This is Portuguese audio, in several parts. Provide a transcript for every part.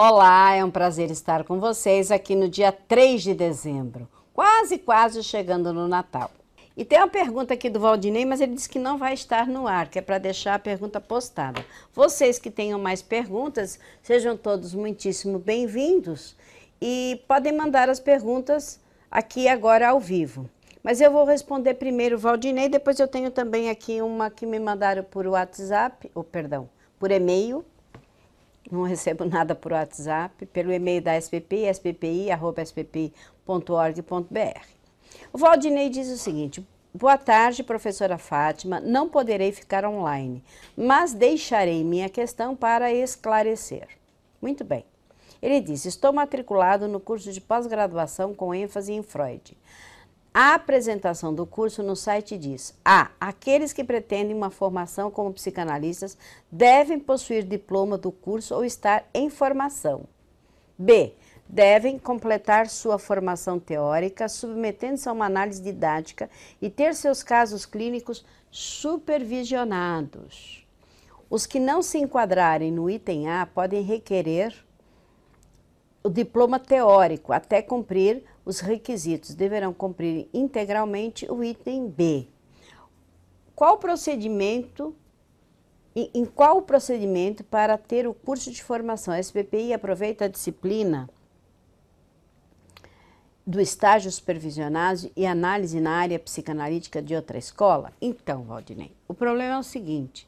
Olá, é um prazer estar com vocês aqui no dia 3 de dezembro, quase, quase chegando no Natal. E tem uma pergunta aqui do Valdinei, mas ele disse que não vai estar no ar, que é para deixar a pergunta postada. Vocês que tenham mais perguntas, sejam todos muitíssimo bem-vindos e podem mandar as perguntas aqui agora ao vivo. Mas eu vou responder primeiro o Valdinei, depois eu tenho também aqui uma que me mandaram por WhatsApp, ou perdão, por e-mail, não recebo nada por WhatsApp, pelo e-mail da SPP, sppi.org.br. O Valdinei diz o seguinte, boa tarde, professora Fátima, não poderei ficar online, mas deixarei minha questão para esclarecer. Muito bem. Ele diz, estou matriculado no curso de pós-graduação com ênfase em Freud. A apresentação do curso no site diz: A. Aqueles que pretendem uma formação como psicanalistas devem possuir diploma do curso ou estar em formação. B. Devem completar sua formação teórica, submetendo-se a uma análise didática e ter seus casos clínicos supervisionados. Os que não se enquadrarem no item A podem requerer o diploma teórico até cumprir os requisitos. Deverão cumprir integralmente o item B. Qual procedimento em qual procedimento para ter o curso de formação? A SPPI aproveita a disciplina do estágio supervisionado e análise na área psicanalítica de outra escola? Então, Valdinei, o problema é o seguinte: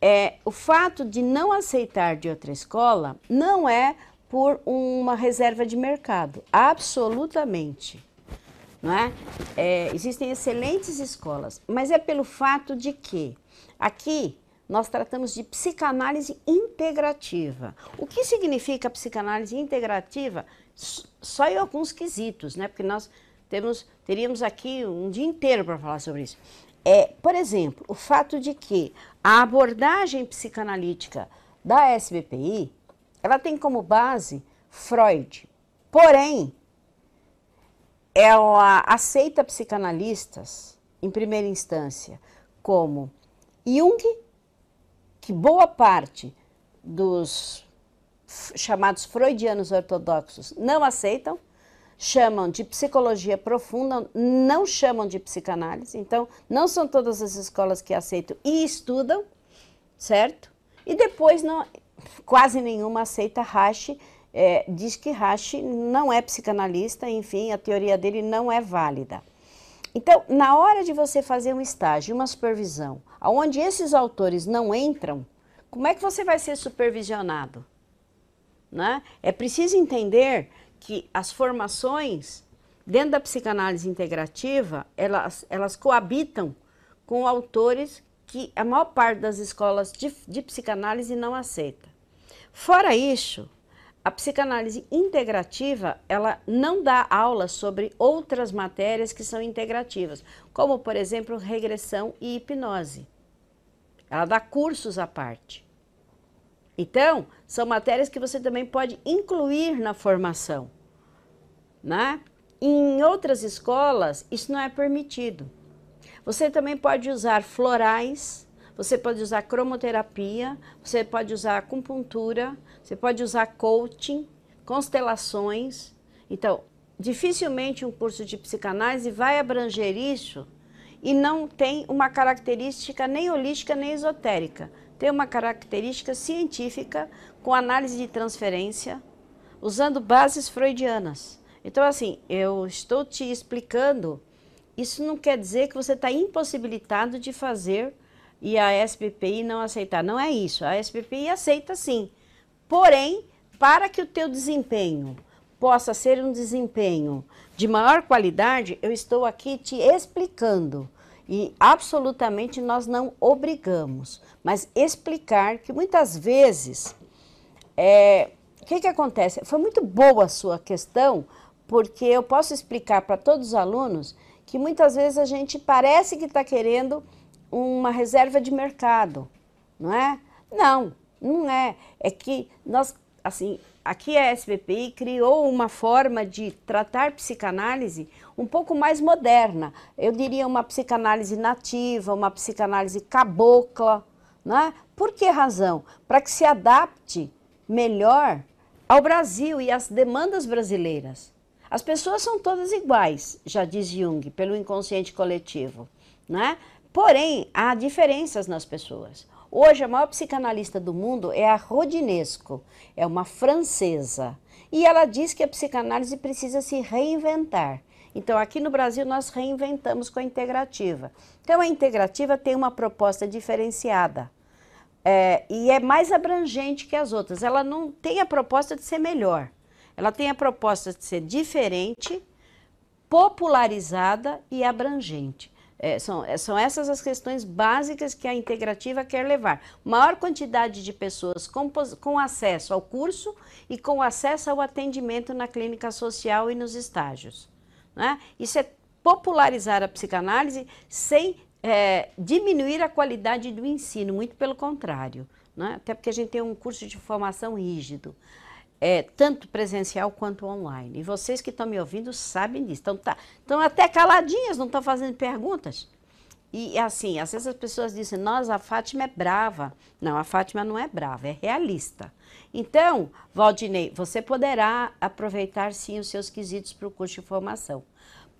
é, o fato de não aceitar de outra escola não é por uma reserva de mercado, absolutamente. Não é? é existem excelentes escolas, mas é pelo fato de que aqui nós tratamos de psicanálise integrativa. O que significa psicanálise integrativa? Só em alguns quesitos, né? porque nós temos, teríamos aqui um dia inteiro para falar sobre isso. É, por exemplo, o fato de que a abordagem psicanalítica da SBPI ela tem como base Freud. Porém, ela aceita psicanalistas, em primeira instância, como Jung, que boa parte dos chamados freudianos ortodoxos não aceitam, chamam de psicologia profunda, não chamam de psicanálise. Então, não são todas as escolas que aceitam e estudam, certo? E depois não, quase nenhuma aceita Rashi, é, diz que Rashi não é psicanalista, enfim, a teoria dele não é válida. Então, na hora de você fazer um estágio, uma supervisão, onde esses autores não entram, como é que você vai ser supervisionado? Né? É preciso entender que as formações dentro da psicanálise integrativa, elas, elas coabitam com autores que a maior parte das escolas de, de psicanálise não aceita. Fora isso, a psicanálise integrativa, ela não dá aula sobre outras matérias que são integrativas, como, por exemplo, regressão e hipnose. Ela dá cursos à parte. Então, são matérias que você também pode incluir na formação. Né? Em outras escolas, isso não é permitido. Você também pode usar florais, você pode usar cromoterapia, você pode usar acupuntura, você pode usar coaching, constelações. Então, dificilmente um curso de psicanálise vai abranger isso e não tem uma característica nem holística nem esotérica. Tem uma característica científica com análise de transferência, usando bases freudianas. Então, assim, eu estou te explicando. Isso não quer dizer que você está impossibilitado de fazer e a SPPI não aceitar. Não é isso. A SPPI aceita sim. Porém, para que o teu desempenho possa ser um desempenho de maior qualidade, eu estou aqui te explicando. E absolutamente nós não obrigamos, mas explicar que muitas vezes é, o que, que acontece? Foi muito boa a sua questão, porque eu posso explicar para todos os alunos que muitas vezes a gente parece que está querendo uma reserva de mercado, não é? Não, não é. É que nós, assim, aqui a SBPI criou uma forma de tratar psicanálise um pouco mais moderna. Eu diria uma psicanálise nativa, uma psicanálise cabocla, não é? Por que razão? Para que se adapte melhor ao Brasil e às demandas brasileiras. As pessoas são todas iguais, já diz Jung, pelo inconsciente coletivo, não é? Porém, há diferenças nas pessoas. Hoje, a maior psicanalista do mundo é a Rodinesco, é uma francesa. E ela diz que a psicanálise precisa se reinventar. Então, aqui no Brasil, nós reinventamos com a integrativa. Então, a integrativa tem uma proposta diferenciada. É, e é mais abrangente que as outras. Ela não tem a proposta de ser melhor. Ela tem a proposta de ser diferente, popularizada e abrangente. É, são, é, são essas as questões básicas que a integrativa quer levar. Maior quantidade de pessoas com, com acesso ao curso e com acesso ao atendimento na clínica social e nos estágios. Né? Isso é popularizar a psicanálise sem é, diminuir a qualidade do ensino, muito pelo contrário. Né? Até porque a gente tem um curso de formação rígido é, tanto presencial quanto online. E vocês que estão me ouvindo sabem disso. Estão tá, tão até caladinhas, não estão fazendo perguntas. E assim, às vezes as pessoas dizem, nós, a Fátima é brava. Não, a Fátima não é brava, é realista. Então, Valdinei, você poderá aproveitar sim os seus quesitos para o curso de formação.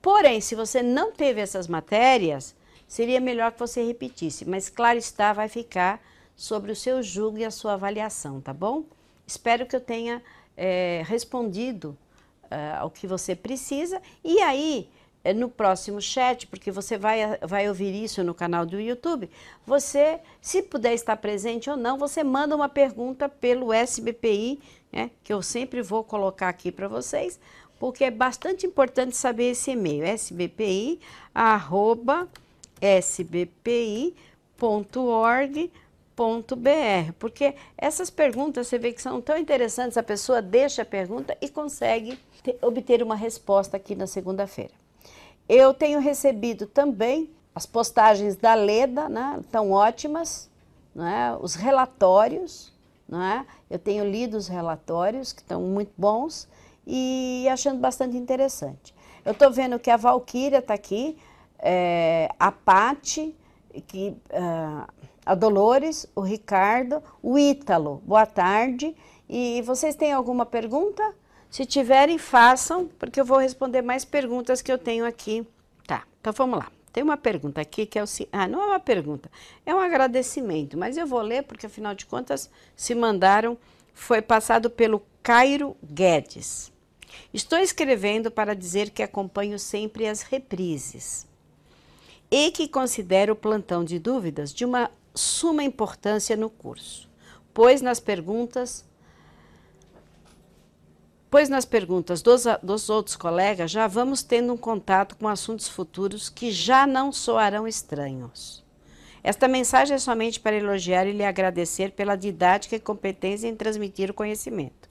Porém, se você não teve essas matérias, seria melhor que você repetisse. Mas claro está, vai ficar sobre o seu julgo e a sua avaliação, tá bom? Espero que eu tenha é, respondido uh, ao que você precisa. E aí, eh, no próximo chat, porque você vai, vai ouvir isso no canal do YouTube, você, se puder estar presente ou não, você manda uma pergunta pelo SBPI, né, que eu sempre vou colocar aqui para vocês, porque é bastante importante saber esse e-mail, sbpi, arroba, www.ecoagro.com.br, porque essas perguntas você vê que são tão interessantes, a pessoa deixa a pergunta e consegue ter, obter uma resposta aqui na segunda-feira. Eu tenho recebido também as postagens da Leda, né, tão ótimas, né, os relatórios, né, eu tenho lido os relatórios, que estão muito bons, e achando bastante interessante. Eu estou vendo que a Valquíria está aqui, é, a Pati, que... Ah, a Dolores, o Ricardo, o Ítalo. Boa tarde. E vocês têm alguma pergunta? Se tiverem, façam, porque eu vou responder mais perguntas que eu tenho aqui. Tá, então vamos lá. Tem uma pergunta aqui que é o. Ah, não é uma pergunta, é um agradecimento, mas eu vou ler porque afinal de contas se mandaram. Foi passado pelo Cairo Guedes. Estou escrevendo para dizer que acompanho sempre as reprises e que considero o plantão de dúvidas de uma suma importância no curso, pois nas perguntas pois nas perguntas dos, dos, outros colegas já vamos tendo um contato com assuntos futuros que já não soarão estranhos. Esta mensagem é somente para elogiar e lhe agradecer pela didática e competência em transmitir o conhecimento.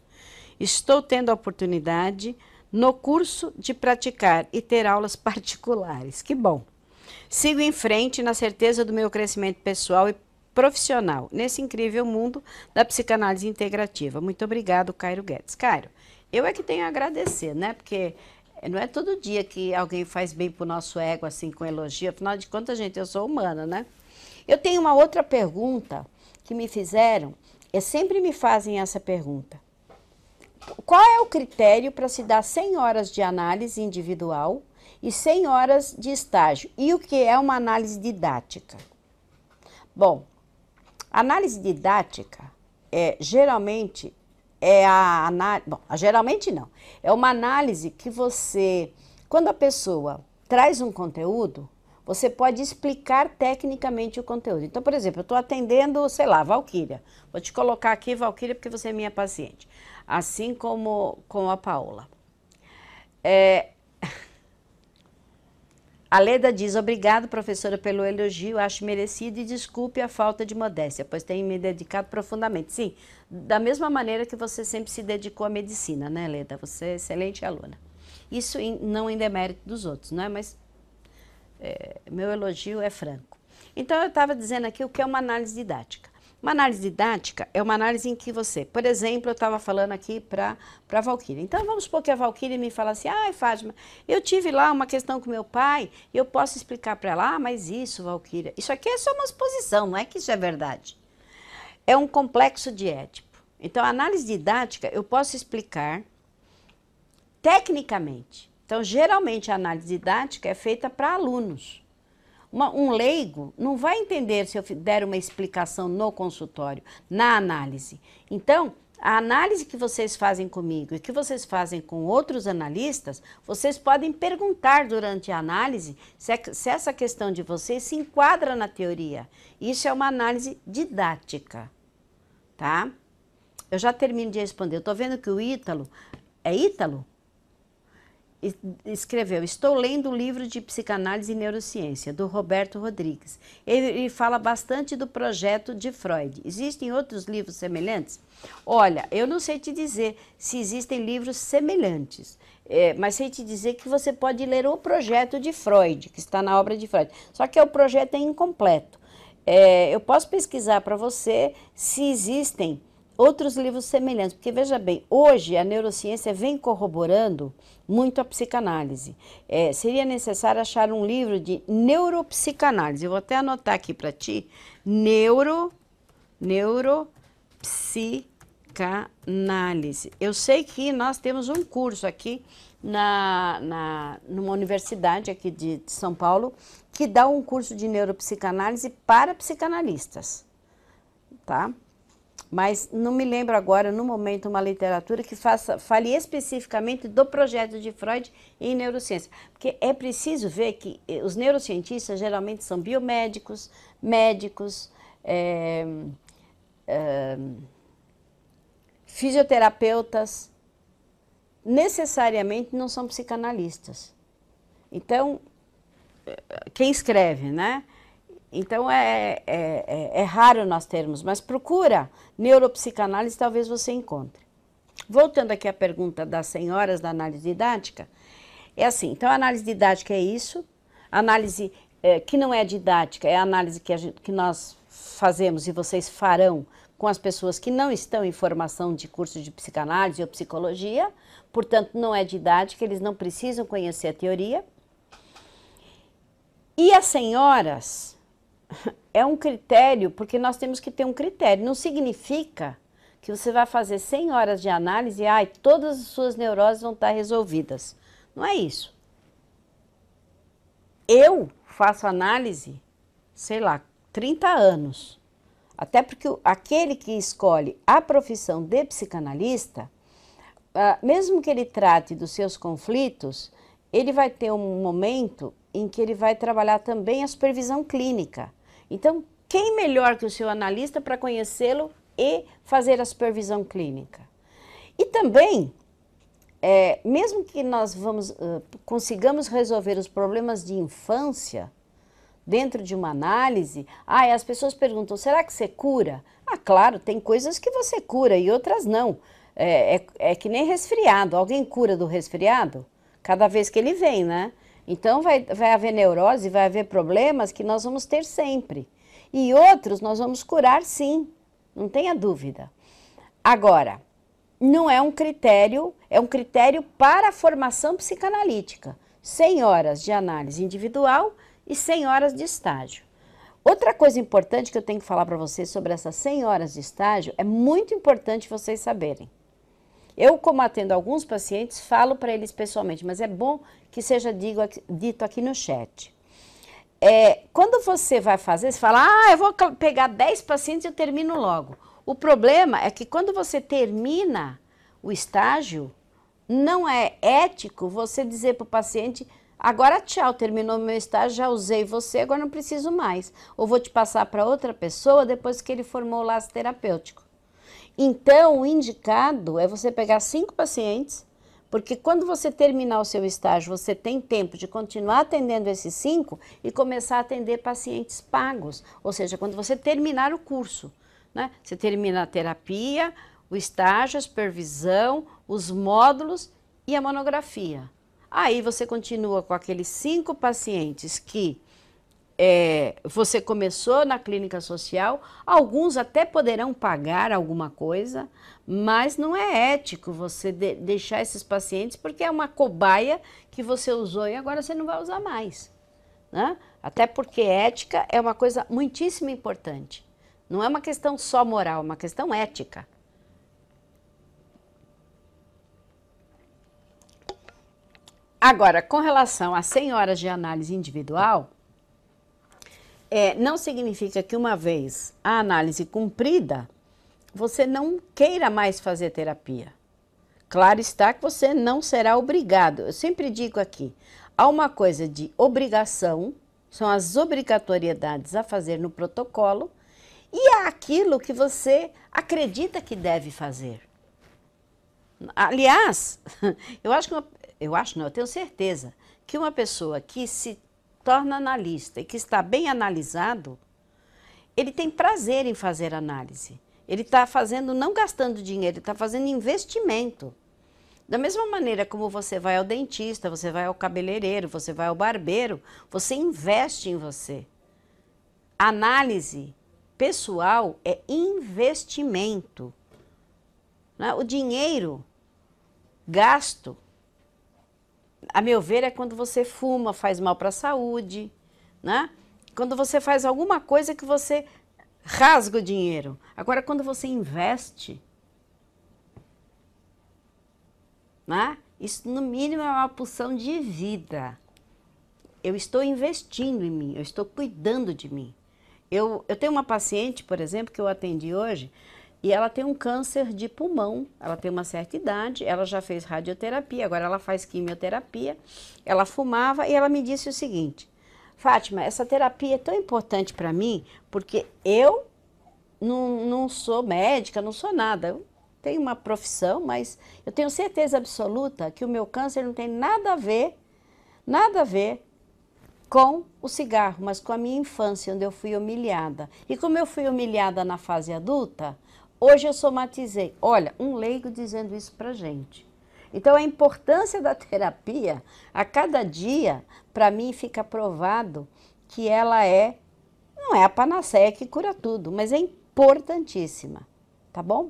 Estou tendo a oportunidade no curso de praticar e ter aulas particulares. Que bom! Sigo em frente na certeza do meu crescimento pessoal e profissional nesse incrível mundo da psicanálise integrativa. Muito obrigado, Cairo Guedes. Cairo, eu é que tenho a agradecer, né? Porque não é todo dia que alguém faz bem pro nosso ego, assim, com elogio. Afinal de contas, gente, eu sou humana, né? Eu tenho uma outra pergunta que me fizeram. E sempre me fazem essa pergunta. Qual é o critério para se dar 100 horas de análise individual e 100 horas de estágio. E o que é uma análise didática? Bom, análise didática é geralmente é a análise, bom, geralmente não. É uma análise que você, quando a pessoa traz um conteúdo, você pode explicar tecnicamente o conteúdo. Então, por exemplo, eu estou atendendo, sei lá, Valquíria. Vou te colocar aqui, Valquíria, porque você é minha paciente. Assim como com a Paola. É, a Leda diz, obrigado professora pelo elogio, acho merecido e desculpe a falta de modéstia, pois tenho me dedicado profundamente. Sim, da mesma maneira que você sempre se dedicou à medicina, né Leda? Você é excelente aluna. Isso não em demérito dos outros, não é? Mas é, meu elogio é franco. Então eu estava dizendo aqui o que é uma análise didática. Uma análise didática é uma análise em que você, por exemplo, eu estava falando aqui para a Valkyrie. Então, vamos supor que a Valkyrie me fala assim, ai, ah, Fátima, eu tive lá uma questão com meu pai e eu posso explicar para ela, ah, mas isso, Valkyrie, isso aqui é só uma suposição, não é que isso é verdade. É um complexo de ético. Então, a análise didática eu posso explicar tecnicamente. Então, geralmente, a análise didática é feita para alunos. Uma, um leigo não vai entender se eu der uma explicação no consultório, na análise. Então, a análise que vocês fazem comigo e que vocês fazem com outros analistas, vocês podem perguntar durante a análise se, é se essa questão de vocês se enquadra na teoria. Isso é uma análise didática, tá? Eu já termino de responder. Eu tô vendo que o Ítalo. É Ítalo? escreveu: Estou lendo o livro de psicanálise e neurociência do Roberto Rodrigues. Ele, ele, fala bastante do projeto de Freud. Existem outros livros semelhantes? Olha, eu não sei te dizer se existem livros semelhantes. É, mas sei te dizer que você pode ler o projeto de Freud, que está na obra de Freud. Só que o projeto é incompleto. É, eu posso pesquisar para você se existem outros livros semelhantes. Porque veja bem, hoje a neurociência vem corroborando muito a psicanálise. É, seria necessário achar um livro de neuropsicanálise. Eu vou até anotar aqui para ti: neuro, neuropsicanálise. Eu sei que nós temos um curso aqui na, na, numa universidade aqui de, de São Paulo que dá um curso de neuropsicanálise para psicanalistas, tá? mas não me lembro agora, no momento, uma literatura que faça, fale especificamente do projeto de Freud em neurociência. Porque é preciso ver que eh, os neurocientistas geralmente são biomédicos, médicos, é, é, fisioterapeutas, necessariamente não são psicanalistas. Então, quem escreve, né? Então é, é, é, é, raro nós termos, mas procura neuropsicanálise, talvez você encontre. Voltando aqui à pergunta das senhoras da análise didática, é assim, então a análise didática é isso, análise é, que não é didática, é a análise que, a gente, que nós fazemos e vocês farão com as pessoas que não estão em formação de curso de psicanálise ou psicologia, portanto não é didática, eles não precisam conhecer a teoria. E as senhoras é um critério, porque nós temos que ter um critério. Não significa que você vai fazer 100 horas de análise e ai, todas as suas neuroses vão estar resolvidas. Não é isso. Eu faço análise, sei lá, 30 anos. Até porque aquele que escolhe a profissão de psicanalista, ah, mesmo que ele trate dos seus conflitos, ele vai ter um momento em que ele vai trabalhar também a supervisão clínica. Então, quem melhor que o seu analista para conhecê-lo e fazer a supervisão clínica? E também, é, mesmo que nós vamos, uh, consigamos resolver os problemas de infância, dentro de uma análise, ah, as pessoas perguntam, será que você cura? Ah, claro, tem coisas que você cura e outras não. É, é, é que nem resfriado, alguém cura do resfriado? Cada vez que ele vem, né? Então vai, vai haver neurose, vai haver problemas que nós vamos ter sempre. E outros nós vamos curar sim, não tenha dúvida. Agora, não é um critério, é um critério para a formação psicanalítica. 100 horas de análise individual e 100 horas de estágio. Outra coisa importante que eu tenho que falar para vocês sobre essas 100 horas de estágio é muito importante vocês saberem. Eu, como atendo alguns pacientes, falo para eles pessoalmente, mas é bom que seja digo, dito aqui no chat. É, quando você vai fazer, você fala, ah, eu vou pegar 10 pacientes e eu termino logo. O problema é que quando você termina o estágio, não é ético você dizer para o paciente, agora tchau, terminou meu estágio, já usei você, agora não preciso mais. Ou vou te passar para outra pessoa depois que ele formou o laço terapêutico. Então, o indicado é você pegar cinco pacientes, porque quando você terminar o seu estágio, você tem tempo de continuar atendendo esses cinco e começar a atender pacientes pagos. Ou seja, quando você terminar o curso, né? Você termina a terapia, o estágio, a supervisão, os módulos e a monografia. Aí você continua com aqueles cinco pacientes que é, você começou na clínica social, alguns até poderão pagar alguma coisa, mas não é ético você de deixar esses pacientes porque é uma cobaia que você usou e agora você não vai usar mais. Né? Até porque ética é uma coisa muitíssimo importante. Não é uma questão só moral, é uma questão ética. Agora, com relação às 100 horas de análise individual, é, não significa que uma vez a análise cumprida, você não queira mais fazer terapia. Claro está que você não será obrigado. Eu sempre digo aqui, há uma coisa de obrigação, são as obrigatoriedades a fazer no protocolo, e há aquilo que você acredita que deve fazer. Aliás, eu acho que uma, eu acho não, eu tenho certeza que uma pessoa que se torna analista e que está bem analisado, ele tem prazer em fazer análise. Ele está fazendo, não gastando dinheiro, ele está fazendo investimento. Da mesma maneira como você vai ao dentista, você vai ao cabeleireiro, você vai ao barbeiro, você investe em você. análise pessoal é investimento. Né? O dinheiro gasto a meu ver, é quando você fuma, faz mal para a saúde, né? Quando você faz alguma coisa que você rasga o dinheiro. Agora, quando você investe, né? Isso, no mínimo, é uma pulsão de vida. Eu estou investindo em mim, eu estou cuidando de mim. Eu, eu tenho uma paciente, por exemplo, que eu atendi hoje, e ela tem um câncer de pulmão, ela tem uma certa idade, ela já fez radioterapia, agora ela faz quimioterapia, ela fumava e ela me disse o seguinte: Fátima, essa terapia é tão importante para mim porque eu não, não sou médica, não sou nada. Eu tenho uma profissão, mas eu tenho certeza absoluta que o meu câncer não tem nada a ver, nada a ver com o cigarro, mas com a minha infância, onde eu fui humilhada. E como eu fui humilhada na fase adulta, Hoje eu somatizei. Olha, um leigo dizendo isso pra gente. Então a importância da terapia, a cada dia, para mim fica provado que ela é não é a panaceia que cura tudo, mas é importantíssima, tá bom?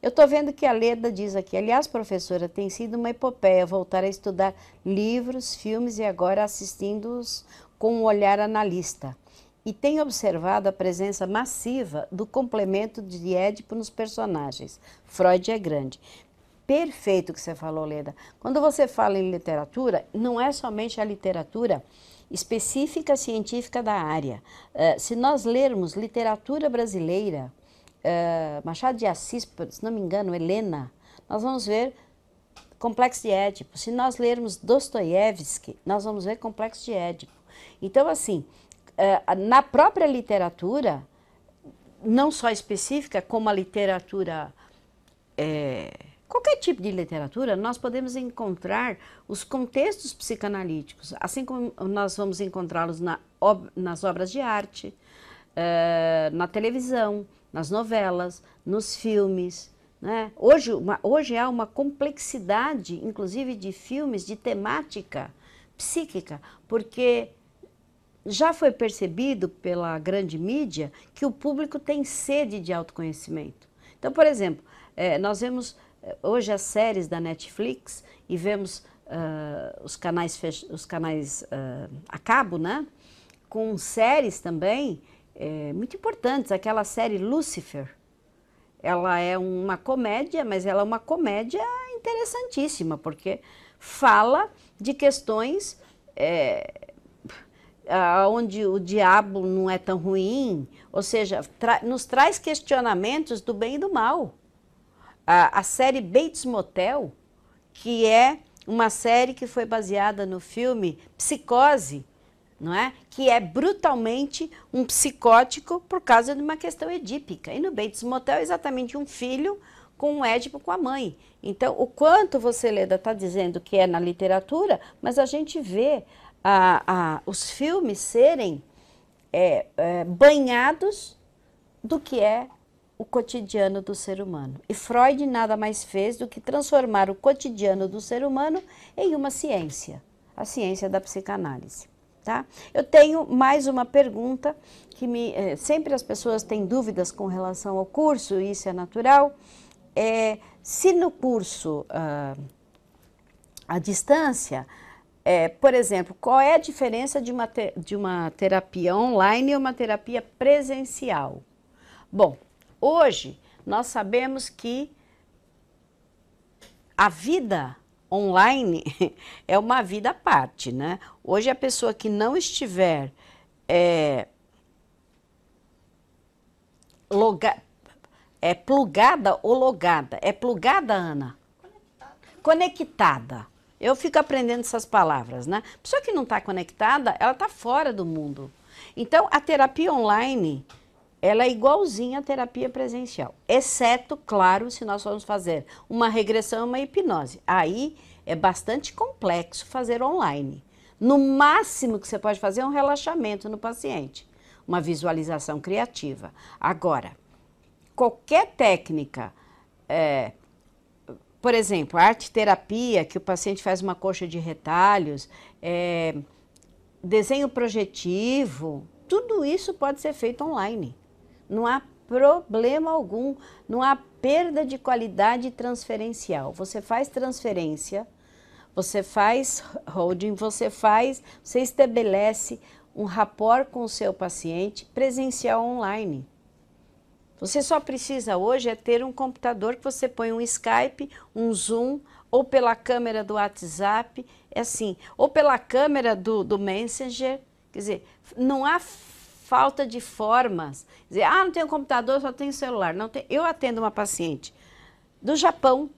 Eu estou vendo que a Leda diz aqui, aliás, professora, tem sido uma epopeia voltar a estudar livros, filmes e agora assistindo-os com um olhar analista e tem observado a presença massiva do complemento de Édipo nos personagens. Freud é grande. Perfeito que você falou, Leda. Quando você fala em literatura, não é somente a literatura específica científica da área. Uh, se nós lermos literatura brasileira, uh, Machado de Assis, se não me engano, Helena, nós vamos ver complexo de Édipo. Se nós lermos Dostoiévski, nós vamos ver complexo de Édipo. Então, assim, é, na própria literatura, não só específica, como a literatura. É, qualquer tipo de literatura, nós podemos encontrar os contextos psicanalíticos, assim como nós vamos encontrá-los na, nas obras de arte, é, na televisão, nas novelas, nos filmes. Né? Hoje, uma, hoje há uma complexidade, inclusive, de filmes de temática psíquica, porque já foi percebido pela grande mídia que o público tem sede de autoconhecimento. Então, por exemplo, é, nós vemos é, hoje as séries da Netflix e vemos uh, os canais, os canais uh, a cabo, né? Com séries também é, muito importantes. Aquela série Lucifer, ela é uma comédia, mas ela é uma comédia interessantíssima, porque fala de questões é, onde o diabo não é tão ruim, ou seja, tra nos traz questionamentos do bem e do mal. a série Bates Motel, que é uma série que foi baseada no filme Psicose, não é? Que é brutalmente um psicótico por causa de uma questão edípica. E no Bates Motel é exatamente um filho com um Édipo com a mãe. Então, o quanto você, Leda, está dizendo que é na literatura, mas a gente vê a, a, os filmes serem é, é, banhados do que é o cotidiano do ser humano. E Freud nada mais fez do que transformar o cotidiano do ser humano em uma ciência, a ciência da psicanálise. Tá? Eu tenho mais uma pergunta que me é, sempre as pessoas têm dúvidas com relação ao curso, isso é natural. É, se no curso ah, à distância é, por exemplo, qual é a diferença de uma, te, de uma terapia online e uma terapia presencial? Bom, hoje nós sabemos que a vida online é uma vida à parte, né? Hoje a pessoa que não estiver é, loga, é plugada ou logada, é plugada, Ana? Conectada. Conectada eu fico aprendendo essas palavras, né? A pessoa que não está conectada, ela está fora do mundo. Então, a terapia online, ela é igualzinha à terapia presencial. Exceto, claro, se nós formos fazer uma regressão e uma hipnose. Aí é bastante complexo fazer online. No máximo que você pode fazer é um relaxamento no paciente, uma visualização criativa. Agora, qualquer técnica é, por exemplo, a arte terapia, que o paciente faz uma coxa de retalhos, é, desenho projetivo, tudo isso pode ser feito online. Não há problema algum, não há perda de qualidade transferencial. Você faz transferência, você faz holding, você faz, você estabelece um rapport com o seu paciente presencial online. Você só precisa hoje é ter um computador que você põe um Skype, um Zoom ou pela câmera do WhatsApp, é assim, ou pela câmera do, do Messenger. Quer dizer, não há falta de formas. Quer dizer, ah, não tenho computador, só tenho celular. Não tem. Eu atendo uma paciente do Japão,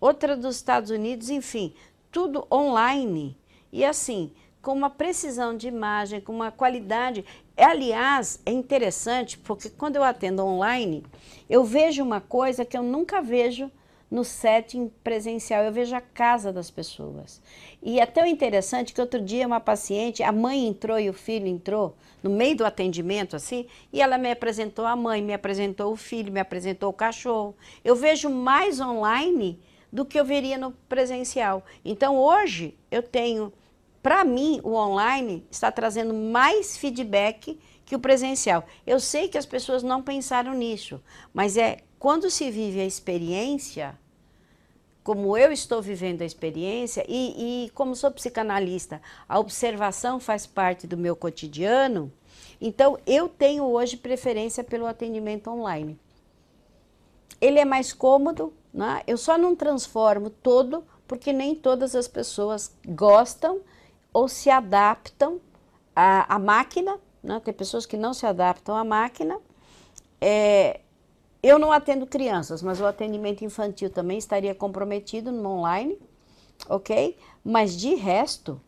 outra dos Estados Unidos, enfim, tudo online. E assim, com uma precisão de imagem, com uma qualidade. É, aliás, é interessante porque quando eu atendo online, eu vejo uma coisa que eu nunca vejo no setting presencial, eu vejo a casa das pessoas. E é tão interessante que outro dia uma paciente, a mãe entrou e o filho entrou, no meio do atendimento assim, e ela me apresentou a mãe, me apresentou o filho, me apresentou o cachorro. Eu vejo mais online do que eu veria no presencial. Então hoje eu tenho para mim, o online está trazendo mais feedback que o presencial. Eu sei que as pessoas não pensaram nisso, mas é quando se vive a experiência, como eu estou vivendo a experiência, e, e como sou psicanalista, a observação faz parte do meu cotidiano, então eu tenho hoje preferência pelo atendimento online. Ele é mais cômodo, né? eu só não transformo todo, porque nem todas as pessoas gostam ou se adaptam à, à máquina, né? tem pessoas que não se adaptam à máquina. É, eu não atendo crianças, mas o atendimento infantil também estaria comprometido no online, ok? Mas de resto,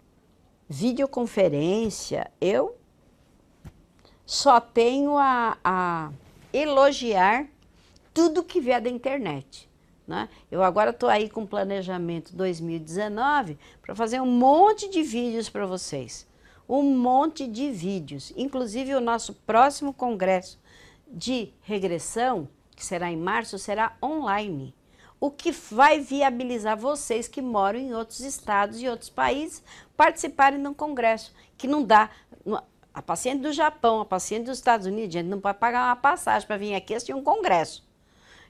videoconferência, eu só tenho a, a elogiar tudo que vier da internet. Né? Eu agora estou aí com planejamento 2019 para fazer um monte de vídeos para vocês. Um monte de vídeos. Inclusive o nosso próximo congresso de regressão, que será em março, será online. O que vai viabilizar vocês que moram em outros estados e outros países participarem de um congresso, que não dá. A paciente do Japão, a paciente dos Estados Unidos, a gente não pode pagar uma passagem para vir aqui assistir um congresso.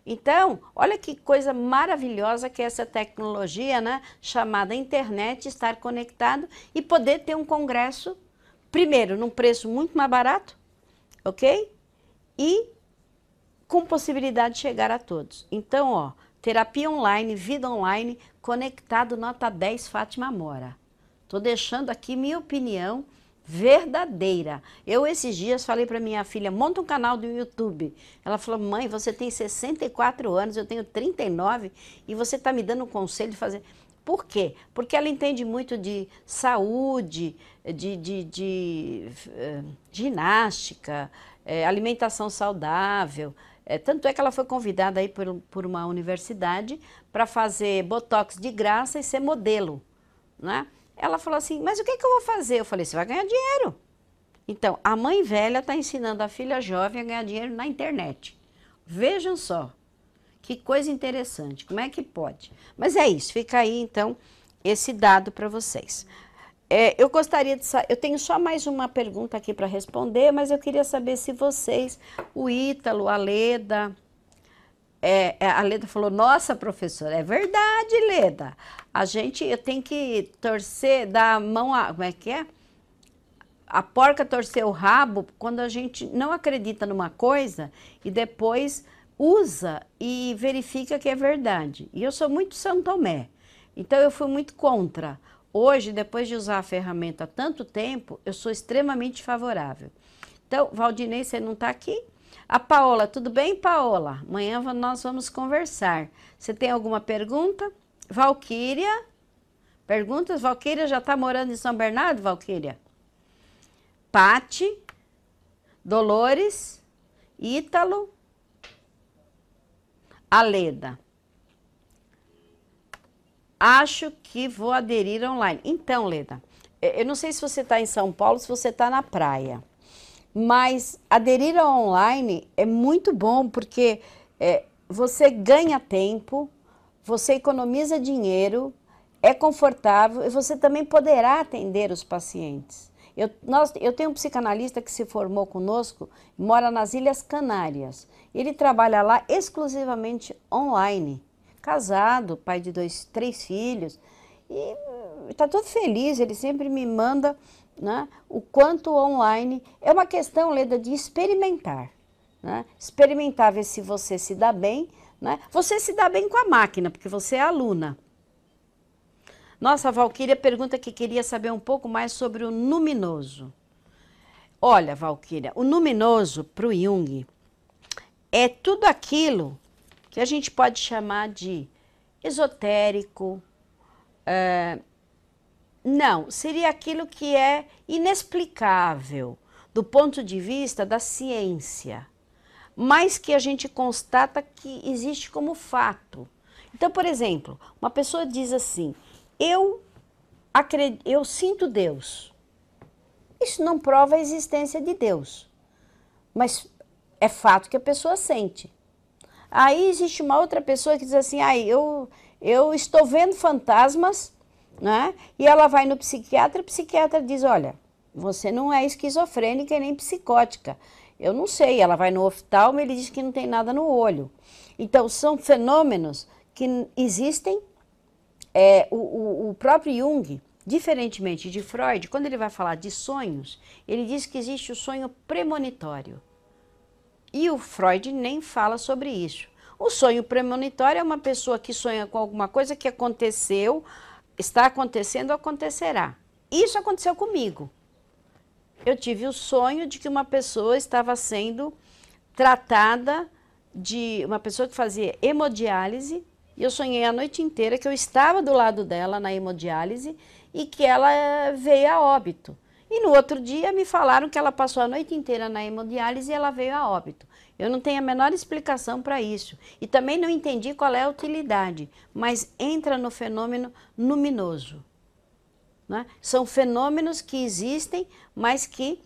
Então, olha que coisa maravilhosa que é essa tecnologia, né, chamada internet, estar conectado e poder ter um congresso, primeiro, num preço muito mais barato, ok? E com possibilidade de chegar a todos. Então, ó, terapia online, vida online, conectado, nota 10, Fátima Mora. Tô deixando aqui minha opinião verdadeira. Eu esses dias falei para minha filha, monta um canal do YouTube. Ela falou, mãe, você tem 64 anos, eu tenho 39 e você está me dando um conselho de fazer... Por quê? Porque ela entende muito de saúde, de, de, de eh, ginástica, eh, alimentação saudável. Eh, tanto é que ela foi convidada aí por, por uma universidade para fazer botox de graça e ser modelo. Né? Ela falou assim: Mas o que, é que eu vou fazer? Eu falei: Você vai ganhar dinheiro. Então, a mãe velha está ensinando a filha jovem a ganhar dinheiro na internet. Vejam só, que coisa interessante, como é que pode? Mas é isso, fica aí então esse dado para vocês. É, eu gostaria de saber, eu tenho só mais uma pergunta aqui para responder, mas eu queria saber se vocês, o Ítalo, a Leda, é, é, a Leda falou: Nossa, professora, é verdade, Leda. A gente tem que torcer, dar a mão a. Como é que é? A porca torceu o rabo quando a gente não acredita numa coisa e depois usa e verifica que é verdade. E eu sou muito São Tomé, então eu fui muito contra. Hoje, depois de usar a ferramenta há tanto tempo, eu sou extremamente favorável. Então, Valdinei, você não está aqui? A Paola, tudo bem, Paola? Amanhã nós vamos conversar. Você tem alguma pergunta? Valquíria? Perguntas? Valquíria já está morando em São Bernardo, Valquíria? Pati, Dolores, Ítalo, Aleda. Acho que vou aderir online. Então, Leda, eu não sei se você está em São Paulo, se você está na praia. Mas aderir ao online é muito bom porque é, você ganha tempo, você economiza dinheiro, é confortável e você também poderá atender os pacientes. Eu, nós, eu tenho um psicanalista que se formou conosco, mora nas Ilhas Canárias. Ele trabalha lá exclusivamente online, casado, pai de dois, três filhos, e está todo feliz. Ele sempre me manda né? o quanto online. É uma questão, Leda, de experimentar. Né? Experimentar ver se você se dá bem. Né? Você se dá bem com a máquina, porque você é aluna. Nossa, a Valquíria pergunta que queria saber um pouco mais sobre o luminoso. Olha, Valquíria, o luminoso para o Jung é tudo aquilo que a gente pode chamar de esotérico, é, não, seria aquilo que é inexplicável do ponto de vista da ciência, mas que a gente constata que existe como fato. Então, por exemplo, uma pessoa diz assim: eu, eu sinto Deus. Isso não prova a existência de Deus, mas é fato que a pessoa sente. Aí existe uma outra pessoa que diz assim: ah, eu, eu estou vendo fantasmas né? E ela vai no psiquiatra, o psiquiatra diz: olha, você não é esquizofrênica e nem psicótica. Eu não sei. Ela vai no oftalmo, ele diz que não tem nada no olho. Então são fenômenos que existem. É, o, o, o próprio Jung, diferentemente de Freud, quando ele vai falar de sonhos, ele diz que existe o sonho premonitório. E o Freud nem fala sobre isso. O sonho premonitório é uma pessoa que sonha com alguma coisa que aconteceu está acontecendo ou acontecerá. Isso aconteceu comigo. Eu tive o sonho de que uma pessoa estava sendo tratada de uma pessoa que fazia hemodiálise e eu sonhei a noite inteira que eu estava do lado dela na hemodiálise e que ela eh, veio a óbito. E no outro dia me falaram que ela passou a noite inteira na hemodiálise e ela veio a óbito. Eu não tenho a menor explicação para isso. E também não entendi qual é a utilidade, mas entra no fenômeno luminoso. Né? São fenômenos que existem, mas que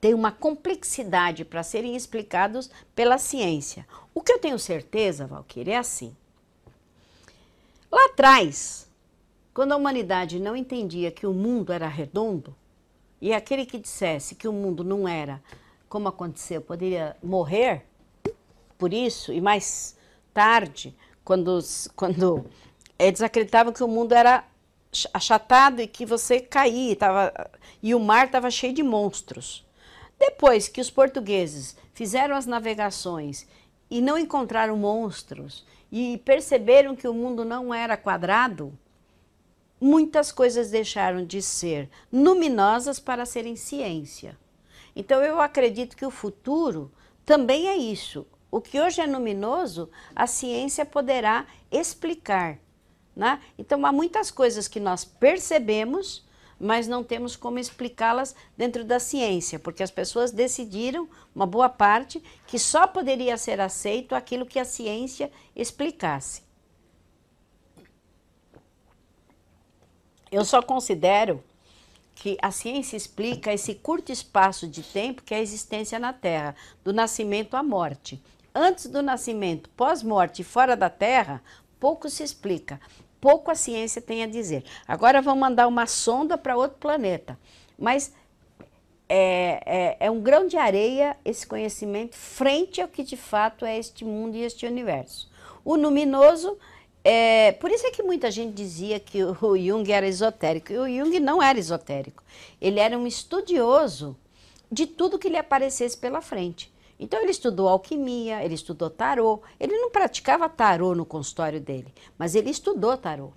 têm uma complexidade para serem explicados pela ciência. O que eu tenho certeza, Valquíria, é assim. Lá atrás, quando a humanidade não entendia que o mundo era redondo, e aquele que dissesse que o mundo não era como aconteceu, poderia morrer por isso, e mais tarde, quando, quando eles é acreditavam que o mundo era achatado e que você caía, tava, e o mar estava cheio de monstros. Depois que os portugueses fizeram as navegações e não encontraram monstros e perceberam que o mundo não era quadrado, muitas coisas deixaram de ser luminosas para serem ciência. Então eu acredito que o futuro também é isso. O que hoje é luminoso, a ciência poderá explicar. Né? Então há muitas coisas que nós percebemos, mas não temos como explicá-las dentro da ciência, porque as pessoas decidiram, uma boa parte, que só poderia ser aceito aquilo que a ciência explicasse. Eu só considero que a ciência explica esse curto espaço de tempo que é a existência na Terra, do nascimento à morte. Antes do nascimento, pós-morte e fora da Terra, pouco se explica, pouco a ciência tem a dizer. Agora vão mandar uma sonda para outro planeta, mas é, é, é um grão de areia esse conhecimento frente ao que de fato é este mundo e este universo. O luminoso é, por isso é que muita gente dizia que o Jung era esotérico. E o Jung não era esotérico. Ele era um estudioso de tudo que lhe aparecesse pela frente. Então ele estudou alquimia, ele estudou tarô. Ele não praticava tarô no consultório dele, mas ele estudou tarô.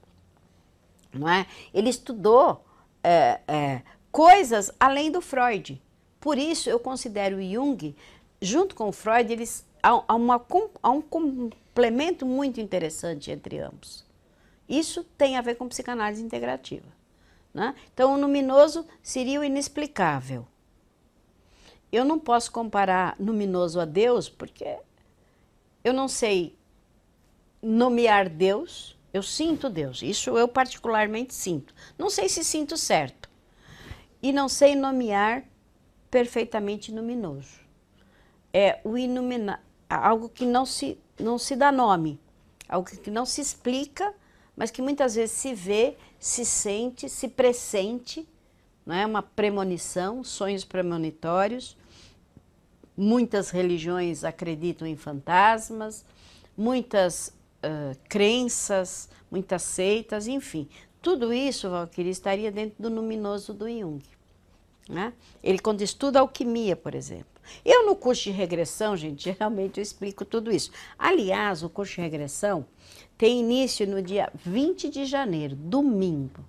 Não é? Ele estudou é, é, coisas além do Freud. Por isso eu considero o Jung, junto com o Freud, eles há, há uma, há um complemento muito interessante entre ambos. Isso tem a ver com psicanálise integrativa. Né? Então, o luminoso seria o inexplicável. Eu não posso comparar luminoso a Deus, porque eu não sei nomear Deus, eu sinto Deus, isso eu particularmente sinto. Não sei se sinto certo. E não sei nomear perfeitamente luminoso. É o, ilumina, algo que não se, não se dá nome, algo que não se explica, mas que muitas vezes se vê, se sente, se pressente, não é uma premonição, sonhos premonitórios. Muitas religiões acreditam em fantasmas, muitas uh, crenças, muitas seitas, enfim. Tudo isso, Valkyrie, estaria dentro do luminoso do Jung. Né? Ele, quando estuda alquimia, por exemplo, eu no curso de regressão, gente, geralmente eu explico tudo isso. Aliás, o curso de regressão tem início no dia 20 de janeiro, domingo.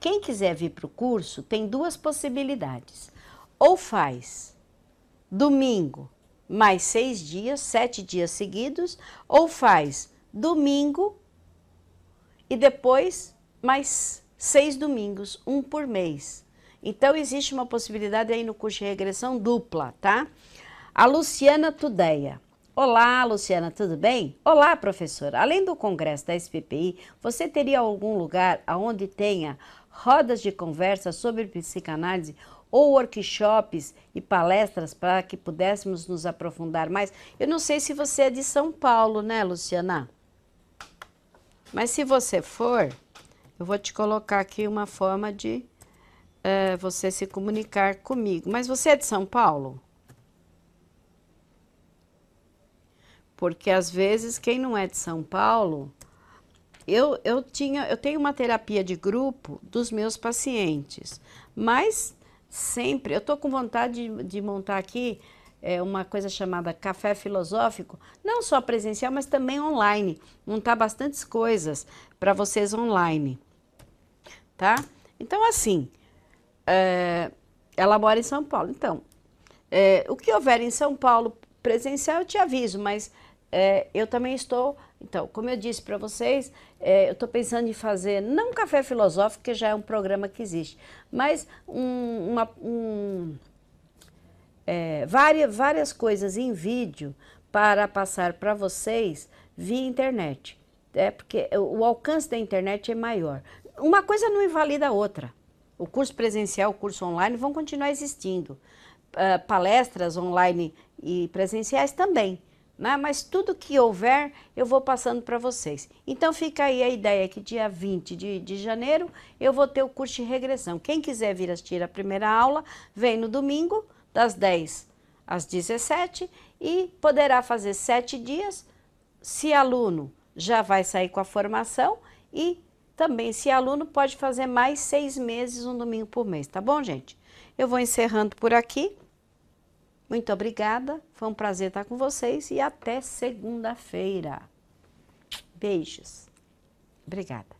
Quem quiser vir para o curso tem duas possibilidades. Ou faz domingo mais seis dias, sete dias seguidos, ou faz domingo e depois mais seis domingos, um por mês. Então, existe uma possibilidade aí no curso de regressão dupla, tá? A Luciana Tudeia. Olá, Luciana, tudo bem? Olá, professora. Além do congresso da SPPI, você teria algum lugar onde tenha rodas de conversa sobre psicanálise ou workshops e palestras para que pudéssemos nos aprofundar mais? Eu não sei se você é de São Paulo, né, Luciana? Mas se você for, eu vou te colocar aqui uma forma de é, você se comunicar comigo. Mas você é de São Paulo? Porque às vezes quem não é de São Paulo, eu, eu tinha, eu tenho uma terapia de grupo dos meus pacientes, mas sempre eu tô com vontade de, de montar aqui é, uma coisa chamada café filosófico, não só presencial, mas também online. Montar bastantes coisas para vocês online, tá? Então, assim, é, ela mora em São Paulo. Então, é, o que houver em São Paulo presencial, eu te aviso, mas é, eu também estou. Então, como eu disse para vocês, é, eu estou pensando em fazer não um café filosófico, que já é um programa que existe, mas um, uma, um, é, várias, várias coisas em vídeo para passar para vocês via internet. É porque o alcance da internet é maior. Uma coisa não invalida a outra. O curso presencial, o curso online vão continuar existindo. Uh, palestras online e presenciais também. Né? Mas tudo que houver, eu vou passando para vocês. Então fica aí a ideia que dia 20 de, de janeiro eu vou ter o curso de regressão. Quem quiser vir assistir a primeira aula, vem no domingo, das 10 às 17, e poderá fazer sete dias. Se aluno, já vai sair com a formação e também, se é aluno, pode fazer mais seis meses, um domingo por mês, tá bom, gente? Eu vou encerrando por aqui. Muito obrigada, foi um prazer estar com vocês e até segunda-feira. Beijos. Obrigada.